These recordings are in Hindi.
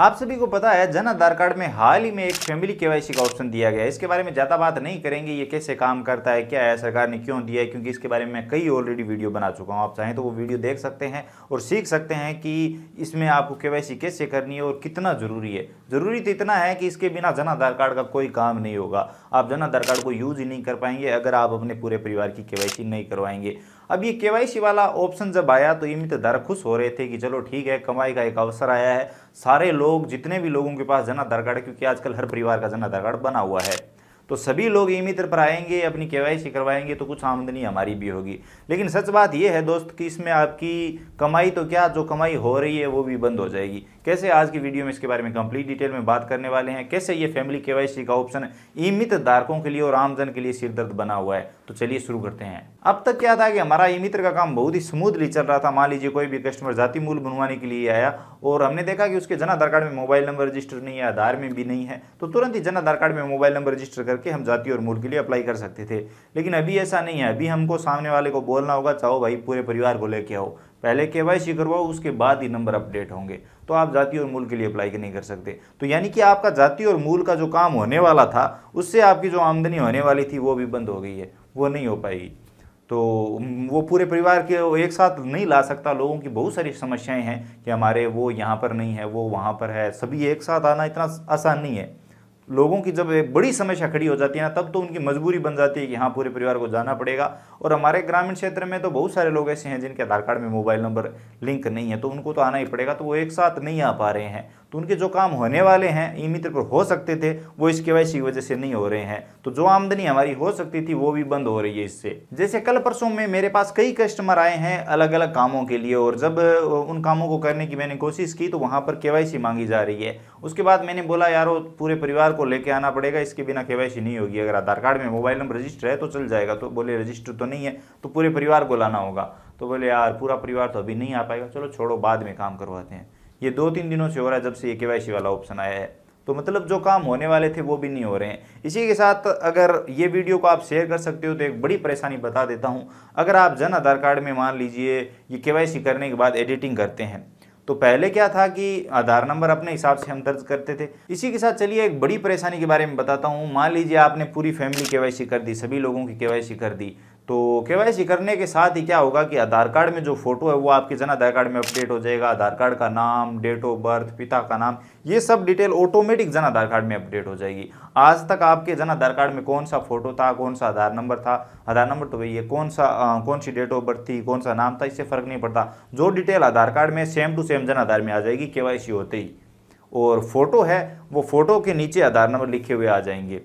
आप सभी को पता है जन आधार कार्ड में हाल ही में एक फैमिली केवाईसी का ऑप्शन दिया गया है इसके बारे में ज़्यादा बात नहीं करेंगे ये कैसे काम करता है क्या है सरकार ने क्यों दिया है क्योंकि इसके बारे में मैं कई ऑलरेडी वीडियो बना चुका हूं आप चाहें तो वो वीडियो देख सकते हैं और सीख सकते हैं कि इसमें आपको के कैसे करनी है और कितना ज़रूरी है ज़रूरी तो इतना है कि इसके बिना जन आधार कार्ड का कोई काम नहीं होगा आप जन आधार कार्ड को यूज़ ही नहीं कर पाएंगे अगर आप अपने पूरे परिवार की के नहीं करवाएंगे अब ये के वाला ऑप्शन जब आया तो ये मित्र खुश हो रहे थे कि चलो ठीक है कमाई का एक अवसर आया है सारे लोग जितने भी लोगों के पास जन आधार कार्ड क्योंकि आजकल हर परिवार का जन आधार कार्ड बना हुआ है तो सभी लोग ई मित्र पर आएंगे अपनी के करवाएंगे तो कुछ आमदनी हमारी भी होगी लेकिन सच बात यह है दोस्त कि इसमें आपकी कमाई तो क्या जो कमाई हो रही है वो भी बंद हो जाएगी कैसे आज की वीडियो में इसके बारे में कंप्लीट डिटेल में बात करने वाले हैं कैसे ये फैमिली केवाईसी का ऑप्शन ईमित धारकों के लिए और आमजन के लिए सिरदर्द बना हुआ है तो चलिए शुरू करते हैं अब तक क्या था कि हमारा ई मित्र का काम बहुत ही स्मूथली चल रहा था मान लीजिए कोई भी कस्टमर जाति मूल बनवाने के लिए आया और हमने देखा कि उसके जन आधार कार्ड में मोबाइल नंबर रजिस्टर नहीं है आधार में भी नहीं है तो तुरंत ही जन आधार कार्ड में मोबाइल नंबर रजिस्टर करके हम जाति और मूल के लिए अप्लाई कर सकते थे लेकिन अभी ऐसा नहीं है अभी हमको सामने वाले को बोलना होगा चाहो भाई पूरे परिवार को लेके आओ पहले के वाई सी करवाओ उसके बाद ही नंबर अपडेट होंगे तो आप जाति और मूल के लिए अप्लाई नहीं कर सकते तो यानी कि आपका जाति और मूल का जो काम होने वाला था उससे आपकी जो आमदनी होने वाली थी वो भी बंद हो गई है वो नहीं हो पाएगी तो वो पूरे परिवार के एक साथ नहीं ला सकता लोगों की बहुत सारी समस्याएं हैं कि हमारे वो यहाँ पर नहीं है वो वहाँ पर है सभी एक साथ आना इतना आसान नहीं है लोगों की जब बड़ी समस्या खड़ी हो जाती है ना तब तो उनकी मजबूरी बन जाती है कि हाँ पूरे परिवार को जाना पड़ेगा और हमारे ग्रामीण क्षेत्र में तो बहुत सारे लोग ऐसे हैं जिनके आधार कार्ड में मोबाइल नंबर लिंक नहीं है तो उनको तो आना ही पड़ेगा तो वो एक साथ नहीं आ पा रहे हैं तो उनके जो काम होने वाले हैं ई मित्र पर हो सकते थे वो इस के की वजह से नहीं हो रहे हैं तो जो आमदनी हमारी हो सकती थी वो भी बंद हो रही है इससे जैसे कल परसों में मेरे पास कई कस्टमर आए हैं अलग अलग कामों के लिए और जब उन कामों को करने की मैंने कोशिश की तो वहाँ पर के मांगी जा रही है उसके बाद मैंने बोला यारो पूरे परिवार को लेके आना पड़ेगा इसके बिना के नहीं होगी अगर आधार कार्ड में मोबाइल नंबर रजिस्टर है तो चल जाएगा तो बोले रजिस्टर तो नहीं है तो पूरे परिवार को लाना होगा तो बोले यार पूरा परिवार तो अभी नहीं आ पाएगा चलो छोड़ो बाद में काम करवाते हैं ये दो तीन दिनों से हो रहा है जब से ये के वाला ऑप्शन आया है तो मतलब जो काम होने वाले थे वो भी नहीं हो रहे हैं इसी के साथ अगर ये वीडियो को आप शेयर कर सकते हो तो एक बड़ी परेशानी बता देता हूँ अगर आप जन आधार कार्ड में मान लीजिए ये के करने के बाद एडिटिंग करते हैं तो पहले क्या था कि आधार नंबर अपने हिसाब से हम दर्ज करते थे इसी के साथ चलिए एक बड़ी परेशानी के बारे में बताता हूँ मान लीजिए आपने पूरी फैमिली के कर दी सभी लोगों की के कर दी तो के करने के साथ ही क्या होगा कि आधार कार्ड में जो फ़ोटो है वो आपके जन आधार कार्ड में अपडेट हो जाएगा आधार कार्ड का नाम डेट ऑफ बर्थ पिता का नाम ये सब डिटेल ऑटोमेटिक जन आधार कार्ड में अपडेट हो जाएगी आज तक आपके जन आधार कार्ड में कौन सा फ़ोटो था कौन सा आधार नंबर था आधार नंबर तो भैया कौन सा आ, कौन सी डेट ऑफ बर्थ थी कौन सा नाम था इससे फ़र्क नहीं पड़ता जो डिटेल आधार कार्ड में same to same Jan Aadhaar में आ जाएगी के होते ही और फ़ोटो है वो फ़ोटो के नीचे आधार नंबर लिखे हुए आ जाएंगे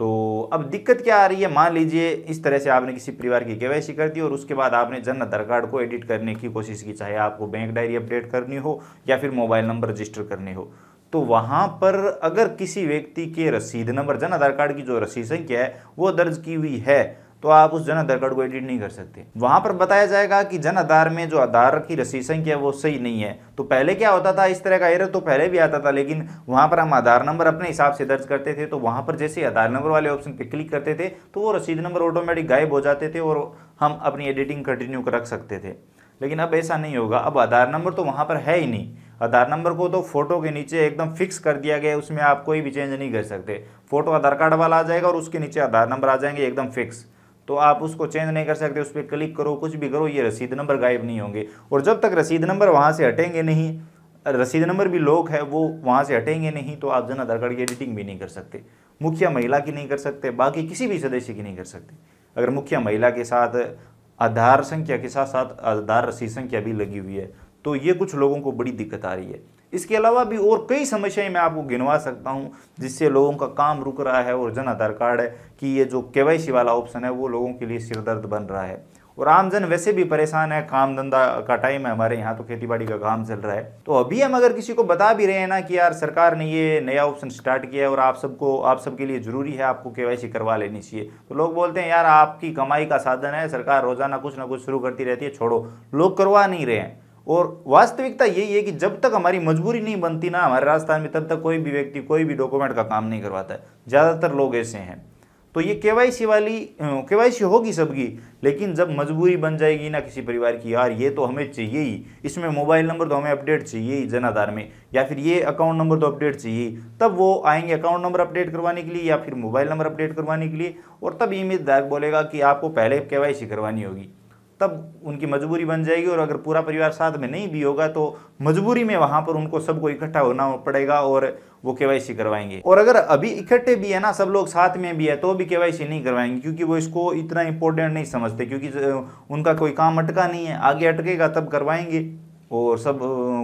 तो अब दिक्कत क्या आ रही है मान लीजिए इस तरह से आपने किसी परिवार की केवाईसी कर दी और उसके बाद आपने जन आधार कार्ड को एडिट करने की कोशिश की चाहे आपको बैंक डायरी अपडेट करनी हो या फिर मोबाइल नंबर रजिस्टर करनी हो तो वहाँ पर अगर किसी व्यक्ति के रसीद नंबर जन आधार कार्ड की जो रसीद संख्या है वो दर्ज की हुई है तो आप उस जन आधार कार्ड को एडिट नहीं कर सकते वहाँ पर बताया जाएगा कि जन आधार में जो आधार की रसीद संख्या वो सही नहीं है तो पहले क्या होता था इस तरह का एरर तो पहले भी आता था लेकिन वहाँ पर हम आधार नंबर अपने हिसाब से दर्ज करते थे तो वहाँ पर जैसे आधार नंबर वाले ऑप्शन पर क्लिक करते थे तो वो रसीद नंबर ऑटोमेटिक गायब हो जाते थे और हम अपनी एडिटिंग कंटिन्यू रख सकते थे लेकिन अब ऐसा नहीं होगा अब आधार नंबर तो वहाँ पर है ही नहीं आधार नंबर को तो फोटो के नीचे एकदम फिक्स कर दिया गया है उसमें आप कोई भी चेंज नहीं कर सकते फोटो आधार कार्ड वाला आ जाएगा और उसके नीचे आधार नंबर आ जाएंगे एकदम फिक्स तो आप उसको चेंज नहीं कर सकते उस पर क्लिक करो कुछ भी करो ये रसीद नंबर गायब नहीं होंगे और जब तक रसीद नंबर वहाँ से हटेंगे नहीं रसीद नंबर भी लॉक है वो वहाँ से हटेंगे नहीं तो आप जन आधार कार्ड की एडिटिंग भी नहीं कर सकते मुखिया महिला की नहीं कर सकते बाकी किसी भी सदस्य की नहीं कर सकते अगर मुखिया महिला के साथ आधार संख्या के साथ साथ आधार रसीद संख्या भी लगी हुई है तो ये कुछ लोगों को बड़ी दिक्कत आ रही है इसके अलावा भी और कई समस्याएं मैं आपको गिनवा सकता हूं जिससे लोगों का काम रुक रहा है और जन आधार कार्ड है कि ये जो के वाला ऑप्शन है वो लोगों के लिए सिरदर्द बन रहा है और आमजन वैसे भी परेशान है काम धंधा का टाइम है हमारे यहाँ तो खेती बाड़ी का काम चल रहा है तो अभी हम अगर किसी को बता भी रहे हैं ना कि यार सरकार ने ये नया ऑप्शन स्टार्ट किया है और आप सबको आप सबके लिए ज़रूरी है आपको के करवा लेनी चाहिए तो लोग बोलते हैं यार आपकी कमाई का साधन है सरकार रोज़ाना कुछ ना कुछ शुरू करती रहती है छोड़ो लोग करवा नहीं रहे हैं और वास्तविकता यही है कि जब तक हमारी मजबूरी नहीं बनती ना हमारे राजस्थान में तब तक कोई भी व्यक्ति कोई भी डॉक्यूमेंट का काम नहीं करवाता है ज़्यादातर लोग ऐसे हैं तो ये के वाली के होगी सबकी लेकिन जब मजबूरी बन जाएगी ना किसी परिवार की यार ये तो हमें चाहिए ही इसमें मोबाइल नंबर तो हमें अपडेट चाहिए ही जनाधार में या फिर ये अकाउंट नंबर तो अपडेट चाहिए तब वो आएंगे अकाउंट नंबर अपडेट करवाने के लिए या फिर मोबाइल नंबर अपडेट करवाने के लिए और तब ई बोलेगा कि आपको पहले के करवानी होगी तब उनकी मजबूरी बन जाएगी और अगर पूरा परिवार साथ में नहीं भी होगा तो मजबूरी में वहां पर उनको सबको इकट्ठा होना पड़ेगा और वो के करवाएंगे और अगर अभी इकट्ठे भी है ना सब लोग साथ में भी है तो भी के नहीं करवाएंगे क्योंकि वो इसको इतना इंपॉर्टेंट नहीं समझते क्योंकि उनका कोई काम अटका नहीं है आगे अटकेगा तब करवाएंगे और सब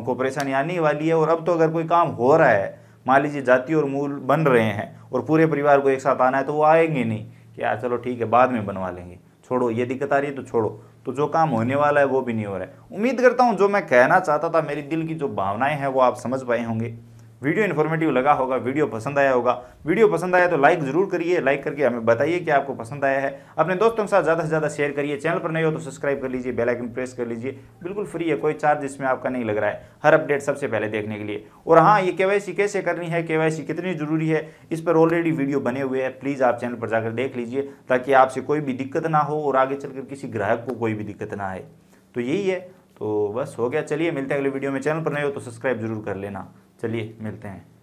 को परेशानी आने वाली है और अब तो अगर कोई काम हो रहा है मान लीजिए जाति और मूल बन रहे हैं और पूरे परिवार को एक साथ आना है तो वो आएंगे नहीं कि यार चलो ठीक है बाद में बनवा लेंगे छोड़ो ये दिक्कत आ रही है तो छोड़ो तो जो काम होने वाला है वो भी नहीं हो रहा है उम्मीद करता हूँ जो मैं कहना चाहता था मेरी दिल की जो भावनाएं हैं वो आप समझ पाए होंगे वीडियो इन्फॉर्मेटिव लगा होगा वीडियो पसंद आया होगा वीडियो पसंद आया तो लाइक ज़रूर करिए लाइक करके हमें बताइए कि आपको पसंद आया है अपने दोस्तों के साथ ज़्यादा से ज़्यादा शेयर करिए चैनल पर नहीं हो तो सब्सक्राइब कर लीजिए बेल आइकन प्रेस कर लीजिए बिल्कुल फ्री है कोई चार्ज इसमें आपका नहीं लग रहा है हर अपडेट सबसे पहले देखने के लिए और हाँ ये के कैसे करनी है के कितनी ज़रूरी है इस पर ऑलरेडी वीडियो बने हुए हैं प्लीज़ आप चैनल पर जाकर देख लीजिए ताकि आपसे कोई भी दिक्कत ना हो और आगे कर किसी ग्राहक को कोई भी दिक्कत ना आए तो यही है तो बस हो गया चलिए मिलते हैं अगले वीडियो में चैनल पर नहीं हो तो सब्सक्राइब जरूर कर लेना चलिए मिलते हैं